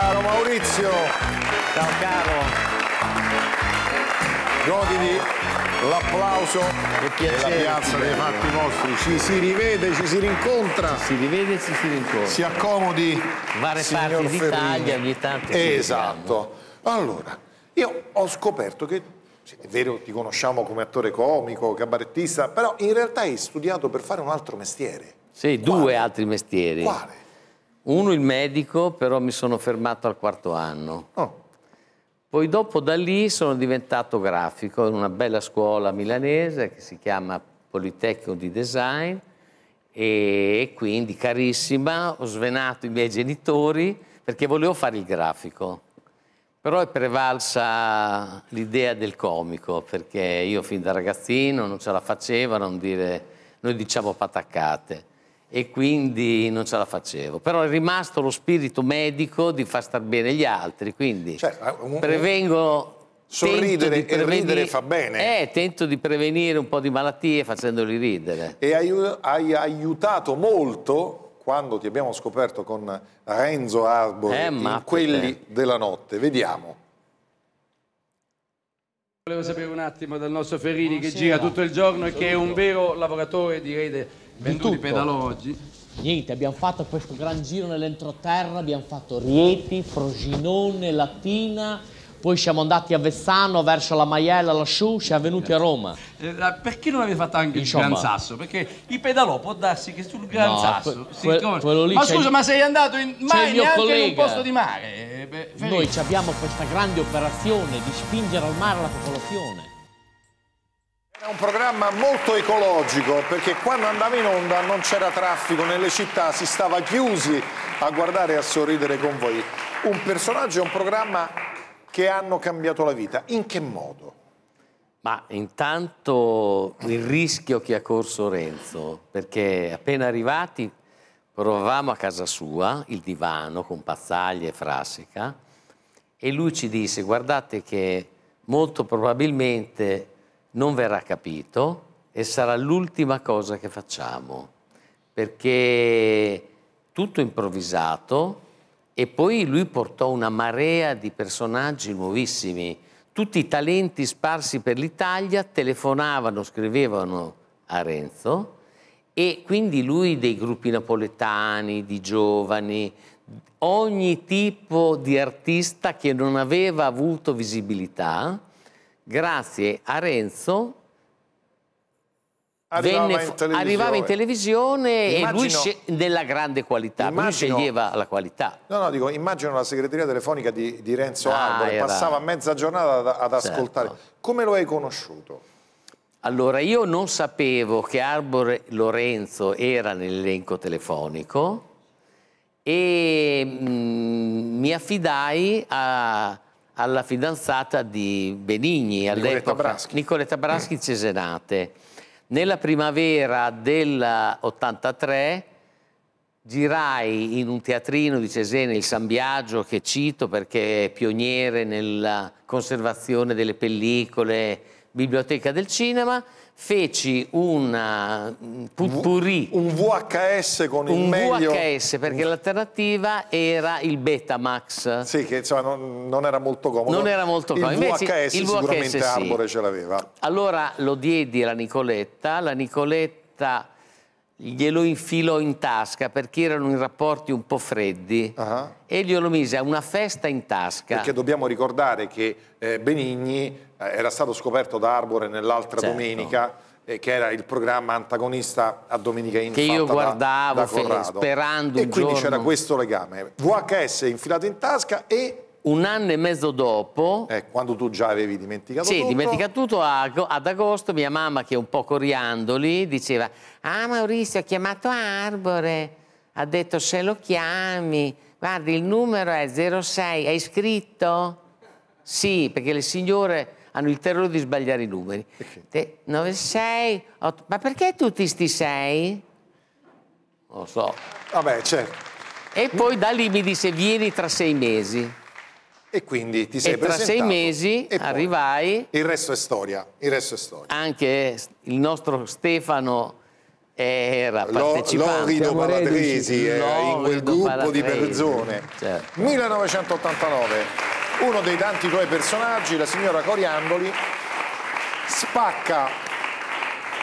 Caro Maurizio. Ciao caro. Goditi l'applauso della piazza dei fatti vostri. Ci si rivede, ci si rincontra. Ci si rivede, e ci si rincontra. Si accomodi. Vare parti d'Italia, ogni tanto. Esatto. Allora, io ho scoperto che è vero, ti conosciamo come attore comico, cabarettista, però in realtà hai studiato per fare un altro mestiere. Sì, Quale? due altri mestieri. Quale? Uno il medico, però mi sono fermato al quarto anno. Oh. Poi dopo da lì sono diventato grafico in una bella scuola milanese che si chiama Politecnico di Design e quindi carissima, ho svenato i miei genitori perché volevo fare il grafico. Però è prevalsa l'idea del comico, perché io fin da ragazzino non ce la facevo a non dire, noi diciamo pataccate e quindi non ce la facevo. Però è rimasto lo spirito medico di far star bene gli altri, quindi cioè, un, prevengo... Sorridere e ridere fa bene. Eh, tento di prevenire un po' di malattie facendoli ridere. E hai, hai aiutato molto quando ti abbiamo scoperto con Renzo Arbor eh, in quelli della notte. Vediamo. Volevo sapere un attimo dal nostro Ferini Buonasera. che gira tutto il giorno e che è un vero lavoratore, direi, venduti pedaloggi. Niente, abbiamo fatto questo gran giro nell'entroterra, abbiamo fatto Rieti, Frosinone, Latina, poi siamo andati a Vessano, verso la Maiella, la Sciù, siamo venuti a certo. Roma. Eh, eh, perché non avete fatto anche Insomma. il Gran Sasso? Perché i pedalò può darsi che sul Gran no, Sasso que que Ma scusa, ma sei andato in... mai neanche in un posto di mare? Eh, beh, Noi abbiamo questa grande operazione di spingere al mare la popolazione un programma molto ecologico perché quando andava in onda non c'era traffico nelle città, si stava chiusi a guardare e a sorridere con voi. Un personaggio e un programma che hanno cambiato la vita. In che modo? Ma intanto il rischio che ha corso Renzo, perché appena arrivati provavamo a casa sua il divano con pazzaglie e frassica e lui ci disse guardate che molto probabilmente non verrà capito e sarà l'ultima cosa che facciamo, perché tutto improvvisato e poi lui portò una marea di personaggi nuovissimi, tutti i talenti sparsi per l'Italia telefonavano, scrivevano a Renzo e quindi lui dei gruppi napoletani, di giovani, ogni tipo di artista che non aveva avuto visibilità, grazie a Renzo Arrivava, venne, in arrivava, in televisione immagino, e lui della grande qualità, immagino, lui sceglieva la qualità. No, no, dico, immagino la segreteria telefonica di, di Renzo ah, Arbore, era... passava mezza giornata ad, ad certo. ascoltare. Come lo hai conosciuto? Allora, io non sapevo che Arbore Lorenzo era nell'elenco telefonico e mh, mm, mi affidai a alla fidanzata di Benigni, Nicoletta Braschi, Nicoletta Braschi Cesenate. Nella primavera dell'83 girai in un teatrino di Cesena, il San Biagio, che cito perché è pioniere nella conservazione delle pellicole, biblioteca del cinema, feci una, un eh, putpurri. Un VHS con il meglio. Un VHS, perché l'alternativa era il Betamax. Sì, che insomma, non, non, era molto comodo. Non era molto comodo. Il Invece, VHS il sicuramente VHS, sì. Arbore ce l'aveva. Allora lo diedi alla Nicoletta, la Nicoletta glielo infilò in tasca perché erano in rapporti un po' freddi uh -huh. e glielo mise a una festa in tasca. Perché dobbiamo ricordare che eh, Benigni eh, era stato scoperto da Arbore nell'altra certo. domenica eh, che era il programma antagonista a Domenica in Che io guardavo da, da sperando e un E quindi c'era questo legame. VHS infilato in tasca e un anno e mezzo dopo... Eh, quando tu già avevi dimenticato sì, tutto... Sì, dimenticato tutto ad agosto mia mamma, che è un po' coriandoli, diceva «Ah, Maurizio ha chiamato Arbore, ha detto se lo chiami, guardi il numero è 06, hai scritto?» Sì, perché le signore hanno il terrore di sbagliare i numeri. Perché? 96, 8... Ma perché tutti sti sei? Non lo so. Vabbè, certo. E poi da lì mi disse vieni tra sei mesi. E quindi ti sei e tra sei mesi arrivai... Il resto è storia, il resto è storia. Anche il nostro Stefano era partecipante. Lorido Paladresi era eh, in quel gruppo di persone. Certo. 1989, uno dei tanti tuoi personaggi, la signora Coriandoli, spacca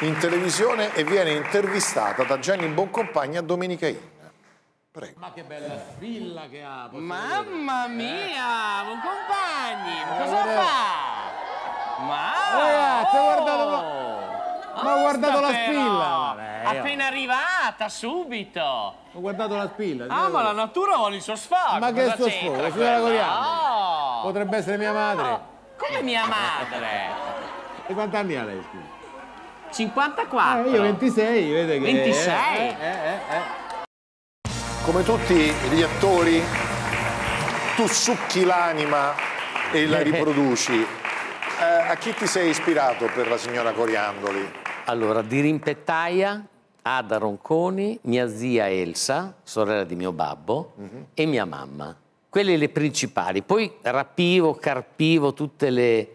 in televisione e viene intervistata da Gianni Boncompagni a Domenica I. Prego. Ma che bella villa che ha! Mamma dire. Eh. mia! Eh. Compagni, ma eh, cosa allora... fa? Ma... ti ho oh. guardato la... Oh, ma ho guardato la spilla! Vabbè, eh, Appena arrivata, subito! Ho guardato la spilla. Ah, ma la natura vuole il suo sfogo! Ma che è il suo sfogo? La signora oh. Potrebbe essere mia madre. No. Come mia madre? e quanti anni ha lei, scusa? 54. Eh, io 26, vede che... 26? eh, eh. eh. eh come tutti gli attori, tu succhi l'anima e la riproduci. Eh, a chi ti sei ispirato per la signora Coriandoli? Allora, di rimpettaia, Ada Ronconi, mia zia Elsa, sorella di mio babbo, mm -hmm. e mia mamma. Quelle le principali. Poi rapivo, carpivo tutte le,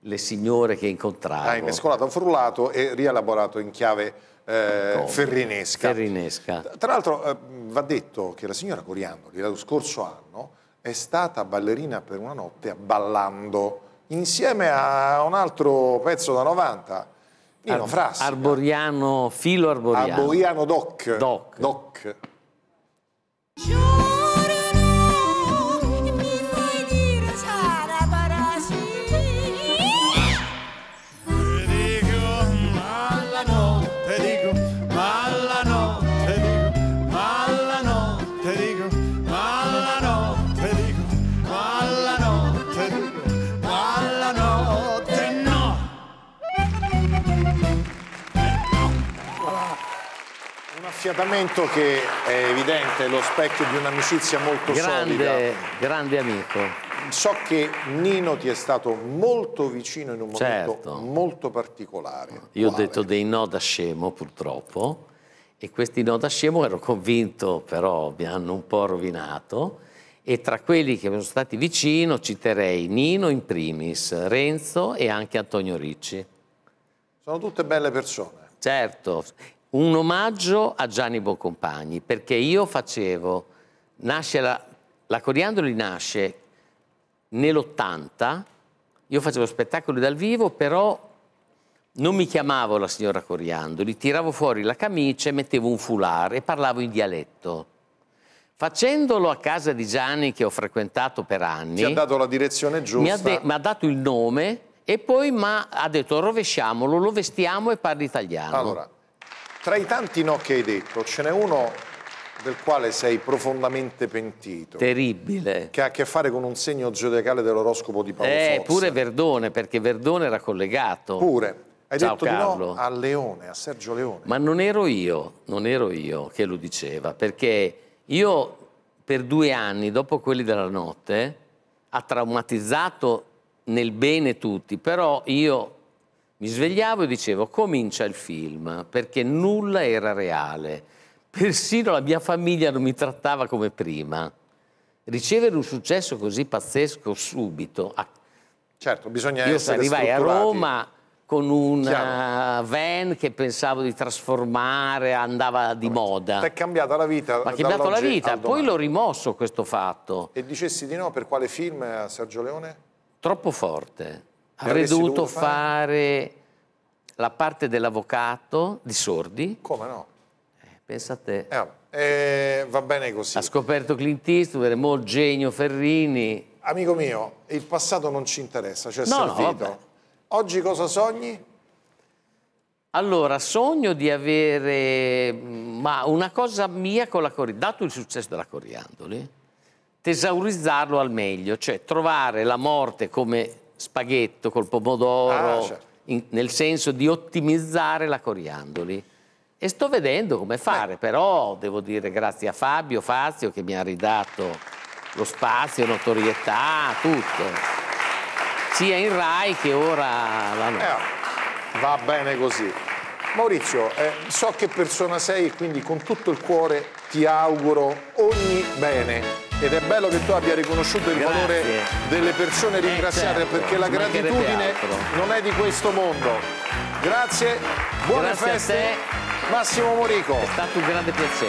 le signore che incontravo. Ah, hai mescolato, frullato e rielaborato in chiave eh, ferrinesca. ferrinesca. Tra l'altro eh, va detto che la signora Coriandoli lo scorso anno è stata ballerina per una notte a Ballando insieme a un altro pezzo da 90 Nino Ar Frassica. Arboriano, filo arboriano. Arboriano doc. Doc. doc. affiatamento che è evidente, lo specchio di un'amicizia molto grande, solida. Grande amico. So che Nino ti è stato molto vicino in un certo. momento molto particolare. Io Quale? ho detto dei no da scemo, purtroppo, e questi no da scemo ero convinto, però mi hanno un po' rovinato. E tra quelli che mi sono stati vicino citerei Nino in primis, Renzo e anche Antonio Ricci. Sono tutte belle persone. Certo, un omaggio a Gianni Boncompagni, perché io facevo, nasce la, la Coriandoli nasce nell'80, io facevo spettacoli dal vivo, però non mi chiamavo la signora Coriandoli, tiravo fuori la camicia e mettevo un foulard e parlavo in dialetto. Facendolo a casa di Gianni, che ho frequentato per anni... Ti ha dato la direzione giusta. Mi ha, mi ha dato il nome e poi ha detto rovesciamolo, lo vestiamo e parli italiano. Allora, tra i tanti no che hai detto, ce n'è uno del quale sei profondamente pentito. Terribile. Che ha a che fare con un segno zodiacale dell'oroscopo di Paolo eh, Pure Verdone, perché Verdone era collegato. Pure. Hai Ciao, detto Carlo. No a Leone, a Sergio Leone. Ma non ero io, non ero io che lo diceva, perché io per due anni, dopo quelli della notte, ha traumatizzato nel bene tutti, però io mi svegliavo e dicevo comincia il film perché nulla era reale, persino la mia famiglia non mi trattava come prima. Ricevere un successo così pazzesco subito. Ah, certo, bisogna io essere Io arrivai a Roma con una eh, van che pensavo di trasformare, andava di Vabbè. moda. Ti è cambiata la vita. Ma ha cambiato la vita, poi l'ho rimosso questo fatto. E dicessi di no per quale film, eh, Sergio Leone? Troppo forte avrei dovuto fare... fare... la parte dell'avvocato di sordi. Come no? Eh, pensa a te. Eh, eh, va bene così. Ha scoperto Clint Eastwood, è Mo Genio Ferrini. Amico mio, il passato non ci interessa, cioè no, servito. No, Oggi cosa sogni? Allora, sogno di avere ma una cosa mia con la coriandoli, dato il successo della coriandoli, tesaurizzarlo al meglio, cioè trovare la morte come spaghetto col pomodoro, ah, certo. in, nel senso di ottimizzare la coriandoli. E sto vedendo come fare, Beh. però devo dire grazie a Fabio Fazio che mi ha ridato lo spazio, notorietà, tutto. Sia in Rai che ora la no. Eh, va bene così. Maurizio, eh, so che persona sei e quindi con tutto il cuore ti auguro ogni bene ed è bello che tu abbia riconosciuto il Grazie. valore delle persone ringraziate eh certo, perché la gratitudine non è di questo mondo. Grazie, buone Grazie feste. Massimo Morico. È stato un grande piacere.